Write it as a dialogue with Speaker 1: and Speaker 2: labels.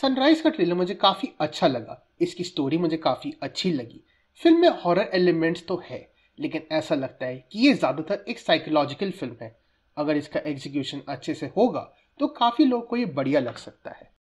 Speaker 1: sunrise का trailer मुझे काफ़ी अच्छा लगा इसकी स्टोरी मुझे काफ़ी अच्छी लगी फिल्म में हॉरर एलिमेंट्स तो है लेकिन ऐसा लगता है कि ये ज़्यादातर एक साइकोलॉजिकल फिल्म है अगर इसका एग्जीक्यूशन अच्छे से होगा तो काफ़ी लोग को ये बढ़िया लग सकता है